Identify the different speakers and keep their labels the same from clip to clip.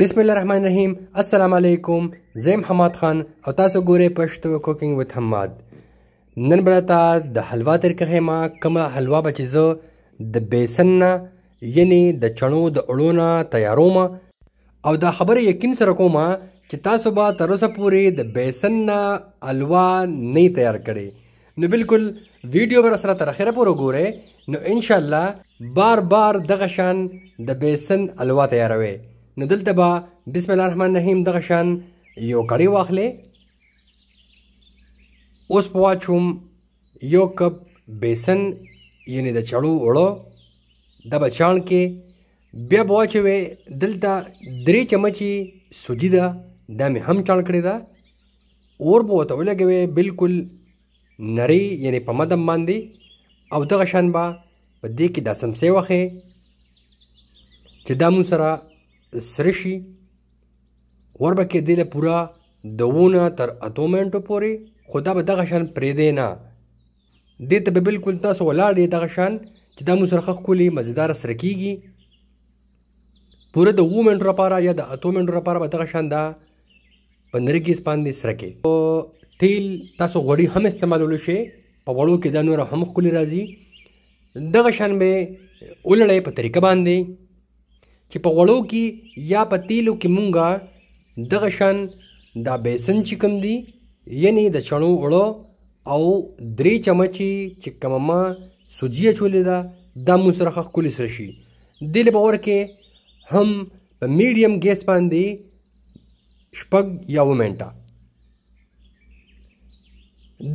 Speaker 1: بسم الله الرحمن الرحیم السلام علیکم زیم حماد خان او تاسو ګورئ پښتو کوکینګ وت حماد نن برتا د حلوا طریقه ما کومه حلوا به چې زه د بیسن نه یعنی د چڼو د اړو نه تیاروم او دا خبره یقین سره کوم چې تاسو به تر اوسه پورې د بیسن نه حلوا نه تیار کړي نو بالکل ویډیو بر سره تر اخره پورې ګورئ نو ان شاء الله بار بار دغه شان د بیسن حلوا تیاروي نو دلته به بسم الله الرحمن الرحیم دغه شان یو کړی واخلې اوس په واچوم یو کپ بیسن یعنی د چړو وړو د بچان کې بیا به واچوې دلته درې چمچې سوجي ده دا مې هم چاڼ کړې ده اور به ورته ولګوې بالکل نری یعنی په مدم باندې او دغه شان به په دې کې دا سمسې وخې چې دا مون سره سره شي ور به کې دله پورا دوونه تر اتو منټو پورې خو دا به دغه شان پرېدی نه دې ته به بالکل تاسو ولاړ یې دغه شان چې دا مو سره ښه ښکلي مزېداره سره کېږي پوره د اوو منټو لپاره یا د اتو منټو لپاره به دغه شان دا په نرګیز باندې سره کې او تیل تاسو غوړي هم استعمالولی شئ په وړو کې دا نور هم ښکلي راځي دغه شان به ولړی په طریقه باندې چې په غوړو کې یا په تیلو کې مونږه دغه شان دا بیسن چې کوم دی یعنی د چڼو اوړو او درې چمچې چې کومه سوجیه چولې ده دا مو سره ښکلی سره شي دې لپاره ورکې هم په میډیم ګیس باندې شپږ یا اوه منټه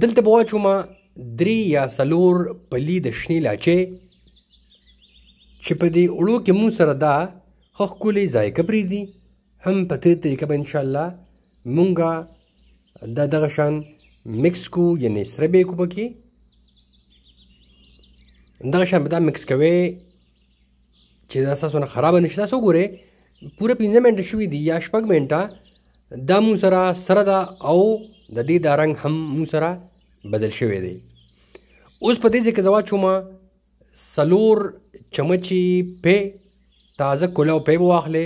Speaker 1: دلته به واچوم درې یا څلور پلي د شنې لاچې چې په دې اوړو کې مو سره دا خو ښکلی ذایقه پرېږدي هم په تېر طریقه به انشاءالله مونږه دا دغه شان مکس کو یعنې سره بې کو پکې دغه شان به دا مکس کوئ چې دا ستاسو نه خرابه نه شي تاسو وګورئ پوره پنځه منټه شوي دي یا شپږ منټه دا مونږ سره سره ده او د دې دا رنګ هم مونږ سره بدل شوی دی اوس په دې ځای کې زه واچومه څلور چمچې پې تازه کوله او پیب واخلې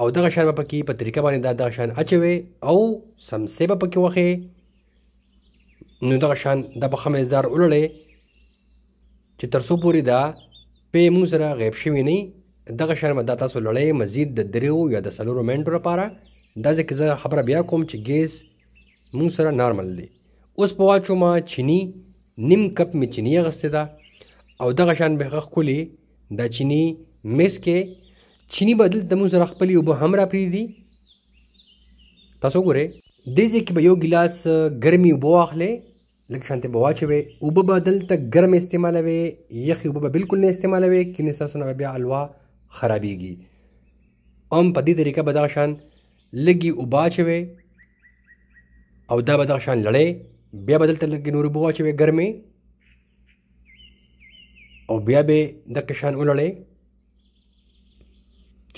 Speaker 1: او دغه شر به پکې په طریقه باندې دا دغه شان اچوي او سمسې به پکې وخې نو دغه شان د په خمیزدار ولړې چې تر څو پورې دا پې موږ سره غیب شوي نه دغه شان به دا تاسو لړې مزید د دریو یا د سلورو منټو لپاره دا ځکه زه خبره بیا کوم چې ګیس موږ سره نارمل دی اوس په واچو ما چینی نیم کپ می چینی غستې ده او دغه شان به خولي د چینی میس کې چینی بدل دمو سره خپلې اوبه هم را پریږدي تاسو ګورئ دې ځای کې به یو ګیلاس ګرمې اوبه واخلې لږ شانتې به واچوي اوبه به دلته ګرمې استعمالوي یخې اوبه به بالکل نه استعمالوي کینې ستاسو نه به بیا الوا خرابیږي هم په دې طریقه به دغه شان لږې اوبه اچوي او دا به دغه شان لړې بیا به دلته لږې نور اوبه واچوي ګرمې او بیا به دغه شان ولړې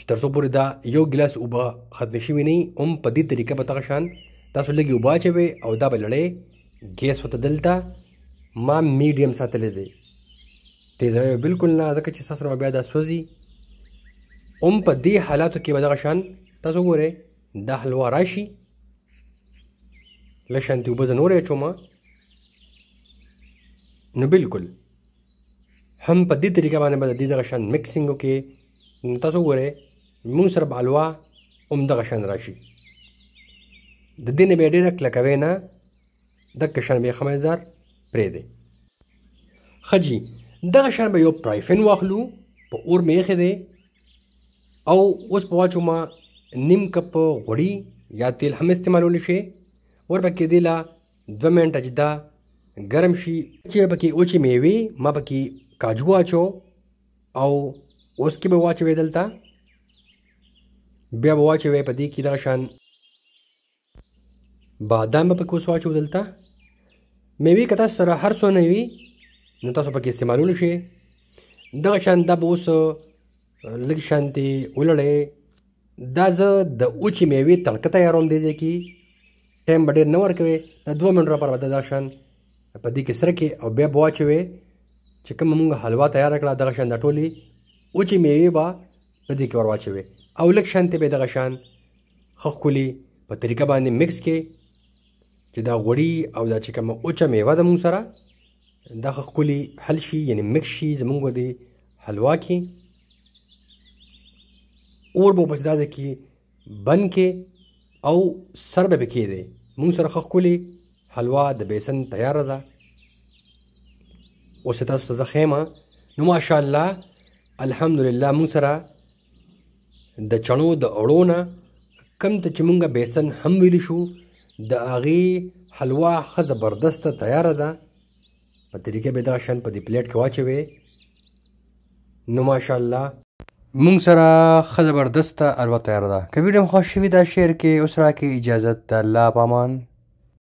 Speaker 1: چې تر څو پورې دا یو ګلاس اوبه ختم شي نه هم په دې طریقه به تاسو شان تاسو لګي اوبه چوي او دا به لړې ګیس وته دلته ما میډیم ساتلې دي تیزه بالکل نه ځکه چې ساسره بیا دا سوزي هم په دې حالاتو کې به دا شان تاسو ګورئ دا حلوا راشي لشان ته اوبه زنورې چوما نو بالکل هم په دې طریقه باندې به د دې دغه شان مکسینګ وکړي تاسو ګورئ مونږ سره به الوا همدغه شان راشي د دې نه بیا ډېره کلکوې نه دکه شان بیا خمیزار پرېږدې ښه جي دغه شان به یو پرایفن واخلو په اور مې ایښی دی او اوس په واچو ما نیم کپ غوړي یا تیل هم استعمالولی شي ورپکې دی لا دوه منټه چې دا ګرم شي چې پکې اوچې میوې ما پکې کاجو واچو او اوس کې به واچوې دلته بیا به واچوې په دې کې دغه شان بادام به پکې اوس واچو دلته میوې که تاسو سره هر څو نه وي نو تاسو پکې استعمالولی شئ دغه شان دا به اوس لږ شانتې ولړئ دا زه د وچې میوې تلکه تیاروم دې ځای کې ټایم به ډېر نه ورکوي دا دوه منټ لپاره به دا شان په دې کې سره کې او بیا به واچوې چې کومه مونږ حلوا تیار کړه دغه شان دا ټولې وچې میوې به په دې کې ور واچوي او لږ شانتې به دغه شان ښه ښکلي په طریقه باندې مکس کې چې دا غوړي او دا چې کومه اوچه میوه ده مونږ سره دا ښه ښکلي حل شي یعنې مکس شي زمونږ د حلوا کې اور به پسې دا ده کې بند کې او سر به پکې دی مونږ سره ښه ښکلي حلوا د بیسن تیاره ده اوس تاسو ته زه ښیم نو ماشاءالله الحمدلله مونږ سره د چڼو د اړو نه کم ته چې مونږه بیسن هم ویلی شو د هغې حلوا ښه زبردسته تیاره ده په طریقه به دغه شیان په دې پلیټ کې واچوې نو ماشاءالله مونږ سره ښه زبردسته الوه تیاره ده که ویډیو خوښ شوي دا شعر کې اوس راکې اجازت د الله په امان